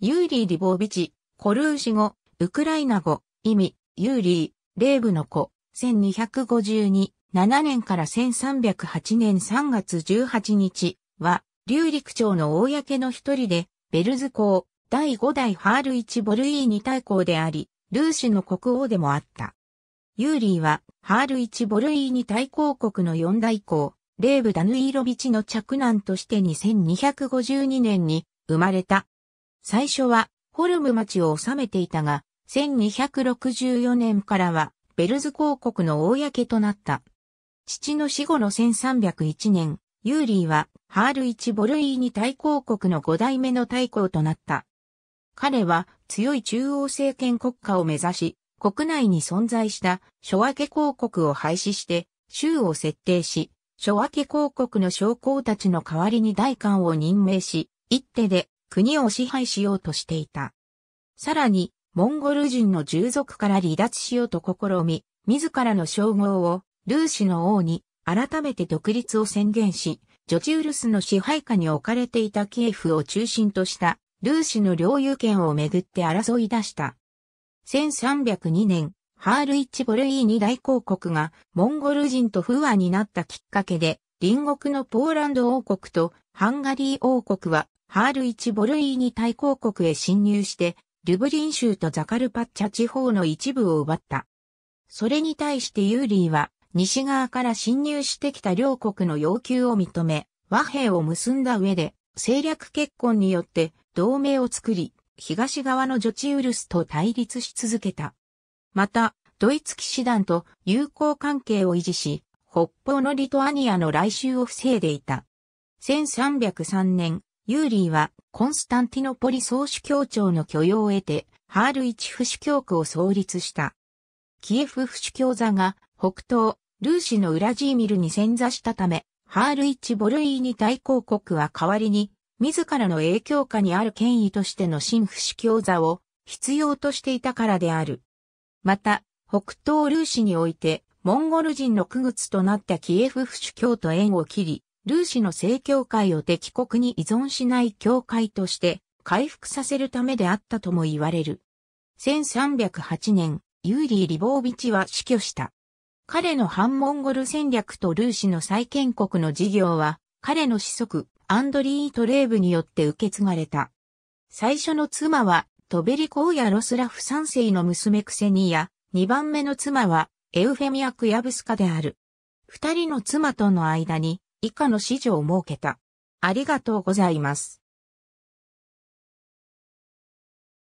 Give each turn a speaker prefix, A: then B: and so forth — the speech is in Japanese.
A: ユーリー・リボービチ、コルーシ語、ウクライナ語、意味、ユーリー、レーブの子、1252、7年から1308年3月18日は、流陸町の公の一人で、ベルズ公、第5代ハール1ボルイーニ大公であり、ルーシュの国王でもあった。ユーリーは、ハール1ボルイーニ大公国の4代公、レーブ・ダヌイーロビチの着男として2252年に生まれた。最初はホルム町を治めていたが、1264年からはベルズ公国の公となった。父の死後の1301年、ユーリーはハール一ボルイーニ大抗国の5代目の大抗となった。彼は強い中央政権国家を目指し、国内に存在した諸分け公国を廃止して、州を設定し、諸分け公国の将校たちの代わりに大官を任命し、一手で国を支配しようとしていた。さらに、モンゴル人の従属から離脱しようと試み、自らの称号をルーシの王に改めて独立を宣言し、ジョチウルスの支配下に置かれていたキエフを中心としたルーシの領有権をめぐって争い出した。1302年、ハール・イッチ・ボルイーニ大公国がモンゴル人と不和になったきっかけで、隣国のポーランド王国とハンガリー王国はハール1ボルイーニ大公国へ侵入して、ルブリン州とザカルパッチャ地方の一部を奪った。それに対してユーリーは、西側から侵入してきた両国の要求を認め、和平を結んだ上で、政略結婚によって同盟を作り、東側のジョチウルスと対立し続けた。また、ドイツ騎士団と友好関係を維持し、北方のリトアニアの来襲を防いでいた。1303年、ユーリーはコンスタンティノポリ総主教庁の許容を得て、ハール一府主教区を創立した。キエフ府主教座が北東、ルーシのウラジーミルに潜座したため、ハール一ボルイーニ大公国は代わりに、自らの影響下にある権威としての新府主教座を必要としていたからである。また、北東ルーシにおいて、モンゴル人の区靴となったキエフ府主教と縁を切り、ルーシの正教会を敵国に依存しない教会として回復させるためであったとも言われる。1308年、ユーリー・リボービチは死去した。彼の反モンゴル戦略とルーシの再建国の事業は、彼の子息、アンドリー・トレーブによって受け継がれた。最初の妻は、トベリコーヤ・ロスラフ三世の娘クセニア、二番目の妻は、エウフェミア・クヤブスカである。二人の妻との間に、以下の指示を設けた。ありがとうございます。